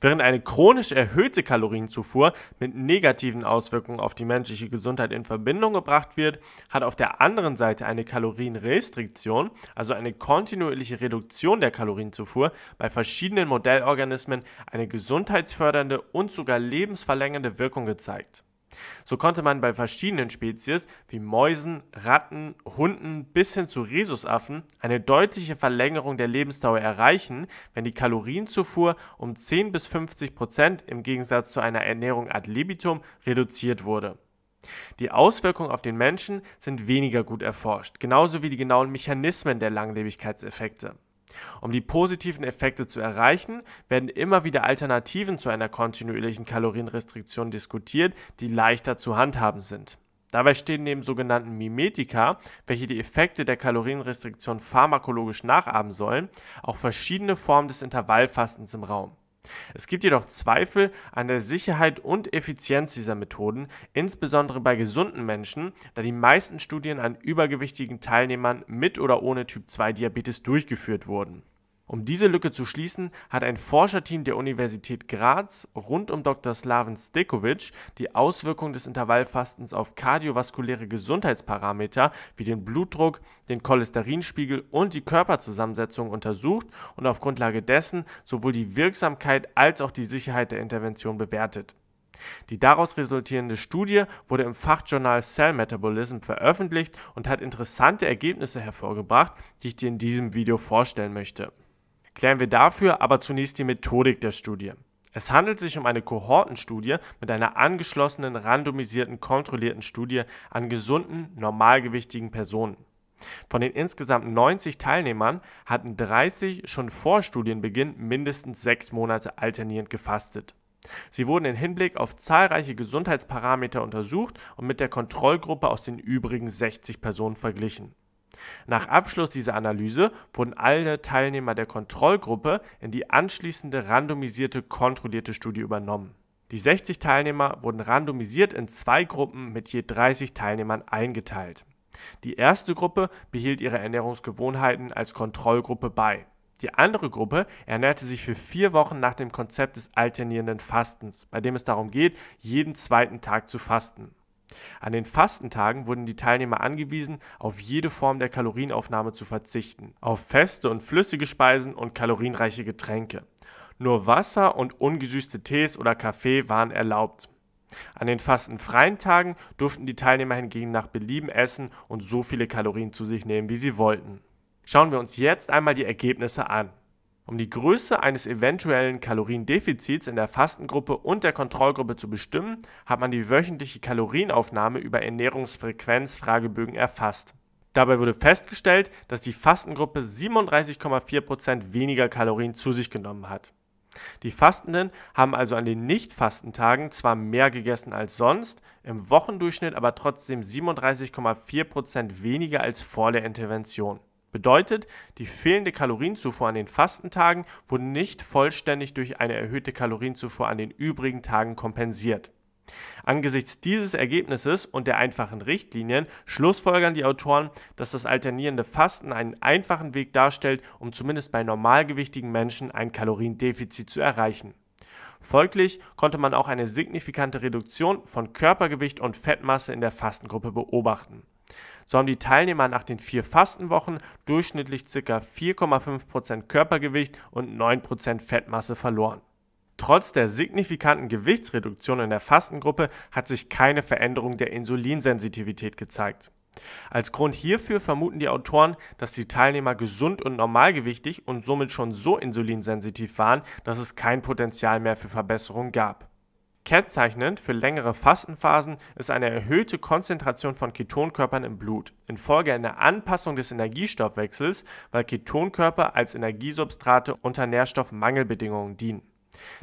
während eine chronisch erhöhte Kalorienzufuhr mit negativen Auswirkungen auf die menschliche Gesundheit in Verbindung gebracht wird, hat auf der anderen Seite eine Kalorienrestriktion, also eine kontinuierliche Reduktion der Kalorienzufuhr, bei verschiedenen Modellorganismen eine gesundheitsfördernde und sogar lebensverlängernde Wirkung gezeigt. So konnte man bei verschiedenen Spezies wie Mäusen, Ratten, Hunden bis hin zu Rhesusaffen eine deutliche Verlängerung der Lebensdauer erreichen, wenn die Kalorienzufuhr um 10 bis 50 Prozent im Gegensatz zu einer Ernährung ad libitum reduziert wurde. Die Auswirkungen auf den Menschen sind weniger gut erforscht, genauso wie die genauen Mechanismen der Langlebigkeitseffekte. Um die positiven Effekte zu erreichen, werden immer wieder Alternativen zu einer kontinuierlichen Kalorienrestriktion diskutiert, die leichter zu handhaben sind. Dabei stehen neben sogenannten Mimetika, welche die Effekte der Kalorienrestriktion pharmakologisch nachahmen sollen, auch verschiedene Formen des Intervallfastens im Raum. Es gibt jedoch Zweifel an der Sicherheit und Effizienz dieser Methoden, insbesondere bei gesunden Menschen, da die meisten Studien an übergewichtigen Teilnehmern mit oder ohne Typ 2 Diabetes durchgeführt wurden. Um diese Lücke zu schließen, hat ein Forscherteam der Universität Graz rund um Dr. Slaven Stekovic die Auswirkungen des Intervallfastens auf kardiovaskuläre Gesundheitsparameter wie den Blutdruck, den Cholesterinspiegel und die Körperzusammensetzung untersucht und auf Grundlage dessen sowohl die Wirksamkeit als auch die Sicherheit der Intervention bewertet. Die daraus resultierende Studie wurde im Fachjournal Cell Metabolism veröffentlicht und hat interessante Ergebnisse hervorgebracht, die ich dir in diesem Video vorstellen möchte klären wir dafür aber zunächst die Methodik der Studie. Es handelt sich um eine Kohortenstudie mit einer angeschlossenen, randomisierten, kontrollierten Studie an gesunden, normalgewichtigen Personen. Von den insgesamt 90 Teilnehmern hatten 30 schon vor Studienbeginn mindestens sechs Monate alternierend gefastet. Sie wurden in Hinblick auf zahlreiche Gesundheitsparameter untersucht und mit der Kontrollgruppe aus den übrigen 60 Personen verglichen. Nach Abschluss dieser Analyse wurden alle Teilnehmer der Kontrollgruppe in die anschließende randomisierte kontrollierte Studie übernommen. Die 60 Teilnehmer wurden randomisiert in zwei Gruppen mit je 30 Teilnehmern eingeteilt. Die erste Gruppe behielt ihre Ernährungsgewohnheiten als Kontrollgruppe bei. Die andere Gruppe ernährte sich für vier Wochen nach dem Konzept des alternierenden Fastens, bei dem es darum geht, jeden zweiten Tag zu fasten. An den Fastentagen wurden die Teilnehmer angewiesen, auf jede Form der Kalorienaufnahme zu verzichten, auf feste und flüssige Speisen und kalorienreiche Getränke. Nur Wasser und ungesüßte Tees oder Kaffee waren erlaubt. An den fastenfreien Tagen durften die Teilnehmer hingegen nach Belieben essen und so viele Kalorien zu sich nehmen, wie sie wollten. Schauen wir uns jetzt einmal die Ergebnisse an. Um die Größe eines eventuellen Kaloriendefizits in der Fastengruppe und der Kontrollgruppe zu bestimmen, hat man die wöchentliche Kalorienaufnahme über Ernährungsfrequenzfragebögen erfasst. Dabei wurde festgestellt, dass die Fastengruppe 37,4% weniger Kalorien zu sich genommen hat. Die Fastenden haben also an den Nicht-Fastentagen zwar mehr gegessen als sonst, im Wochendurchschnitt aber trotzdem 37,4% weniger als vor der Intervention. Bedeutet, die fehlende Kalorienzufuhr an den Fastentagen wurde nicht vollständig durch eine erhöhte Kalorienzufuhr an den übrigen Tagen kompensiert. Angesichts dieses Ergebnisses und der einfachen Richtlinien schlussfolgern die Autoren, dass das alternierende Fasten einen einfachen Weg darstellt, um zumindest bei normalgewichtigen Menschen ein Kaloriendefizit zu erreichen. Folglich konnte man auch eine signifikante Reduktion von Körpergewicht und Fettmasse in der Fastengruppe beobachten. So haben die Teilnehmer nach den vier Fastenwochen durchschnittlich ca. 4,5% Körpergewicht und 9% Fettmasse verloren. Trotz der signifikanten Gewichtsreduktion in der Fastengruppe hat sich keine Veränderung der Insulinsensitivität gezeigt. Als Grund hierfür vermuten die Autoren, dass die Teilnehmer gesund und normalgewichtig und somit schon so insulinsensitiv waren, dass es kein Potenzial mehr für Verbesserung gab. Kennzeichnend für längere Fastenphasen ist eine erhöhte Konzentration von Ketonkörpern im Blut infolge einer Anpassung des Energiestoffwechsels, weil Ketonkörper als Energiesubstrate unter Nährstoffmangelbedingungen dienen.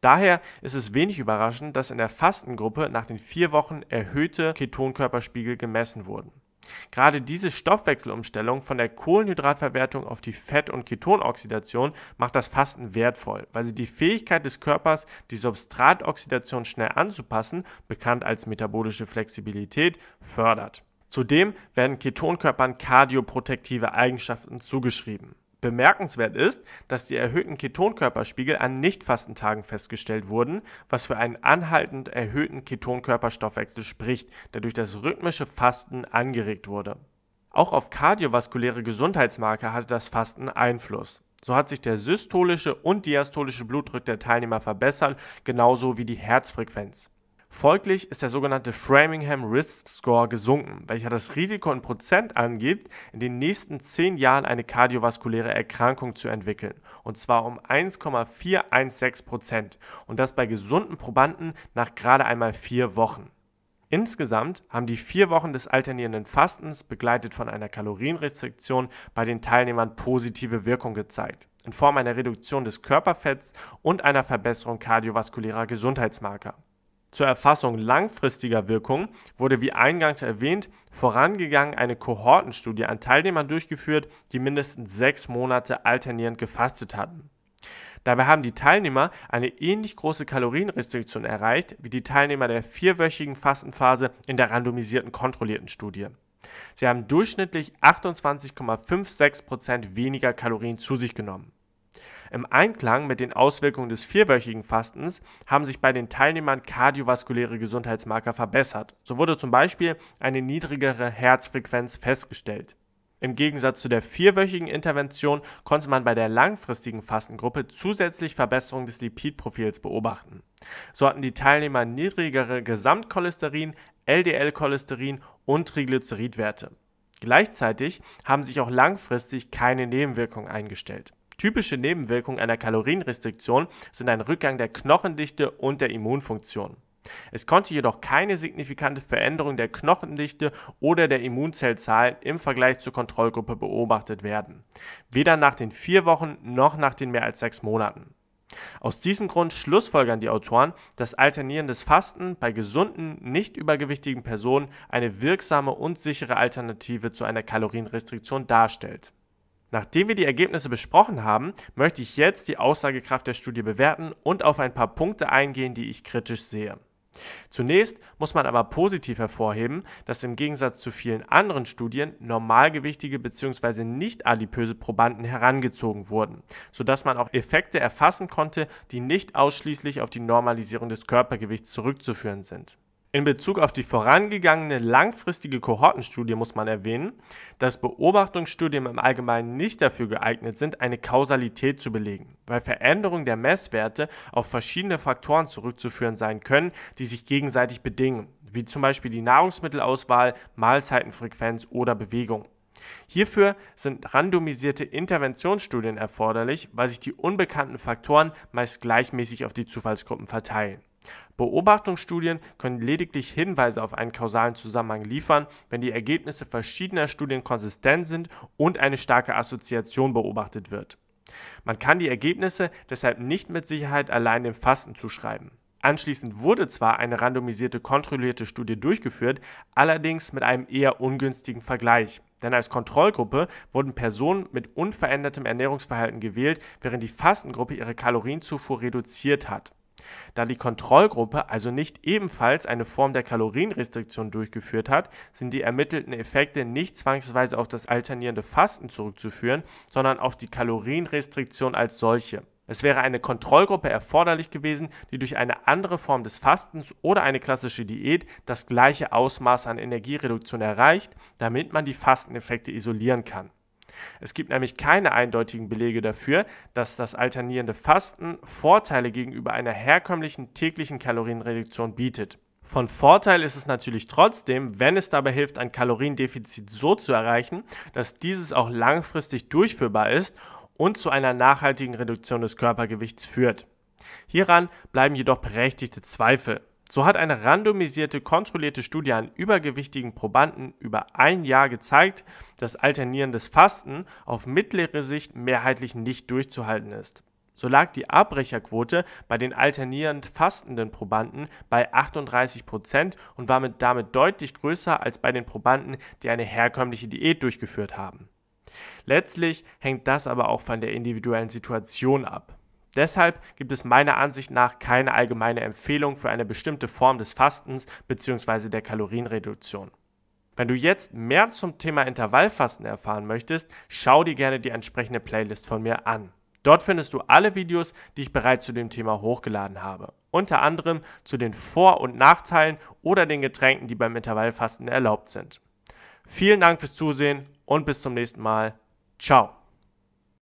Daher ist es wenig überraschend, dass in der Fastengruppe nach den vier Wochen erhöhte Ketonkörperspiegel gemessen wurden. Gerade diese Stoffwechselumstellung von der Kohlenhydratverwertung auf die Fett- und Ketonoxidation macht das Fasten wertvoll, weil sie die Fähigkeit des Körpers, die Substratoxidation schnell anzupassen, bekannt als metabolische Flexibilität, fördert. Zudem werden Ketonkörpern kardioprotektive Eigenschaften zugeschrieben. Bemerkenswert ist, dass die erhöhten Ketonkörperspiegel an Nichtfastentagen festgestellt wurden, was für einen anhaltend erhöhten Ketonkörperstoffwechsel spricht, der durch das rhythmische Fasten angeregt wurde. Auch auf kardiovaskuläre Gesundheitsmarker hatte das Fasten Einfluss. So hat sich der systolische und diastolische Blutdruck der Teilnehmer verbessert, genauso wie die Herzfrequenz. Folglich ist der sogenannte Framingham Risk Score gesunken, welcher das Risiko in Prozent angibt, in den nächsten 10 Jahren eine kardiovaskuläre Erkrankung zu entwickeln, und zwar um 1,416 Prozent, und das bei gesunden Probanden nach gerade einmal 4 Wochen. Insgesamt haben die vier Wochen des alternierenden Fastens, begleitet von einer Kalorienrestriktion, bei den Teilnehmern positive Wirkung gezeigt, in Form einer Reduktion des Körperfetts und einer Verbesserung kardiovaskulärer Gesundheitsmarker. Zur Erfassung langfristiger Wirkungen wurde wie eingangs erwähnt vorangegangen eine Kohortenstudie an Teilnehmern durchgeführt, die mindestens sechs Monate alternierend gefastet hatten. Dabei haben die Teilnehmer eine ähnlich große Kalorienrestriktion erreicht wie die Teilnehmer der vierwöchigen Fastenphase in der randomisierten kontrollierten Studie. Sie haben durchschnittlich 28,56% Prozent weniger Kalorien zu sich genommen. Im Einklang mit den Auswirkungen des vierwöchigen Fastens haben sich bei den Teilnehmern kardiovaskuläre Gesundheitsmarker verbessert. So wurde zum Beispiel eine niedrigere Herzfrequenz festgestellt. Im Gegensatz zu der vierwöchigen Intervention konnte man bei der langfristigen Fastengruppe zusätzlich Verbesserungen des Lipidprofils beobachten. So hatten die Teilnehmer niedrigere Gesamtcholesterin, LDL-Cholesterin und Triglyceridwerte. Gleichzeitig haben sich auch langfristig keine Nebenwirkungen eingestellt. Typische Nebenwirkungen einer Kalorienrestriktion sind ein Rückgang der Knochendichte und der Immunfunktion. Es konnte jedoch keine signifikante Veränderung der Knochendichte oder der Immunzellzahlen im Vergleich zur Kontrollgruppe beobachtet werden. Weder nach den vier Wochen noch nach den mehr als sechs Monaten. Aus diesem Grund schlussfolgern die Autoren, dass alternierendes Fasten bei gesunden, nicht übergewichtigen Personen eine wirksame und sichere Alternative zu einer Kalorienrestriktion darstellt. Nachdem wir die Ergebnisse besprochen haben, möchte ich jetzt die Aussagekraft der Studie bewerten und auf ein paar Punkte eingehen, die ich kritisch sehe. Zunächst muss man aber positiv hervorheben, dass im Gegensatz zu vielen anderen Studien normalgewichtige bzw. nicht adipöse Probanden herangezogen wurden, sodass man auch Effekte erfassen konnte, die nicht ausschließlich auf die Normalisierung des Körpergewichts zurückzuführen sind. In Bezug auf die vorangegangene langfristige Kohortenstudie muss man erwähnen, dass Beobachtungsstudien im Allgemeinen nicht dafür geeignet sind, eine Kausalität zu belegen, weil Veränderungen der Messwerte auf verschiedene Faktoren zurückzuführen sein können, die sich gegenseitig bedingen, wie zum Beispiel die Nahrungsmittelauswahl, Mahlzeitenfrequenz oder Bewegung. Hierfür sind randomisierte Interventionsstudien erforderlich, weil sich die unbekannten Faktoren meist gleichmäßig auf die Zufallsgruppen verteilen. Beobachtungsstudien können lediglich Hinweise auf einen kausalen Zusammenhang liefern, wenn die Ergebnisse verschiedener Studien konsistent sind und eine starke Assoziation beobachtet wird. Man kann die Ergebnisse deshalb nicht mit Sicherheit allein dem Fasten zuschreiben. Anschließend wurde zwar eine randomisierte kontrollierte Studie durchgeführt, allerdings mit einem eher ungünstigen Vergleich. Denn als Kontrollgruppe wurden Personen mit unverändertem Ernährungsverhalten gewählt, während die Fastengruppe ihre Kalorienzufuhr reduziert hat. Da die Kontrollgruppe also nicht ebenfalls eine Form der Kalorienrestriktion durchgeführt hat, sind die ermittelten Effekte nicht zwangsweise auf das alternierende Fasten zurückzuführen, sondern auf die Kalorienrestriktion als solche. Es wäre eine Kontrollgruppe erforderlich gewesen, die durch eine andere Form des Fastens oder eine klassische Diät das gleiche Ausmaß an Energiereduktion erreicht, damit man die Fasteneffekte isolieren kann. Es gibt nämlich keine eindeutigen Belege dafür, dass das alternierende Fasten Vorteile gegenüber einer herkömmlichen täglichen Kalorienreduktion bietet. Von Vorteil ist es natürlich trotzdem, wenn es dabei hilft, ein Kaloriendefizit so zu erreichen, dass dieses auch langfristig durchführbar ist und zu einer nachhaltigen Reduktion des Körpergewichts führt. Hieran bleiben jedoch berechtigte Zweifel. So hat eine randomisierte, kontrollierte Studie an übergewichtigen Probanden über ein Jahr gezeigt, dass alternierendes Fasten auf mittlere Sicht mehrheitlich nicht durchzuhalten ist. So lag die Abbrecherquote bei den alternierend fastenden Probanden bei 38% Prozent und war damit deutlich größer als bei den Probanden, die eine herkömmliche Diät durchgeführt haben. Letztlich hängt das aber auch von der individuellen Situation ab. Deshalb gibt es meiner Ansicht nach keine allgemeine Empfehlung für eine bestimmte Form des Fastens bzw. der Kalorienreduktion. Wenn du jetzt mehr zum Thema Intervallfasten erfahren möchtest, schau dir gerne die entsprechende Playlist von mir an. Dort findest du alle Videos, die ich bereits zu dem Thema hochgeladen habe. Unter anderem zu den Vor- und Nachteilen oder den Getränken, die beim Intervallfasten erlaubt sind. Vielen Dank fürs Zusehen und bis zum nächsten Mal. Ciao.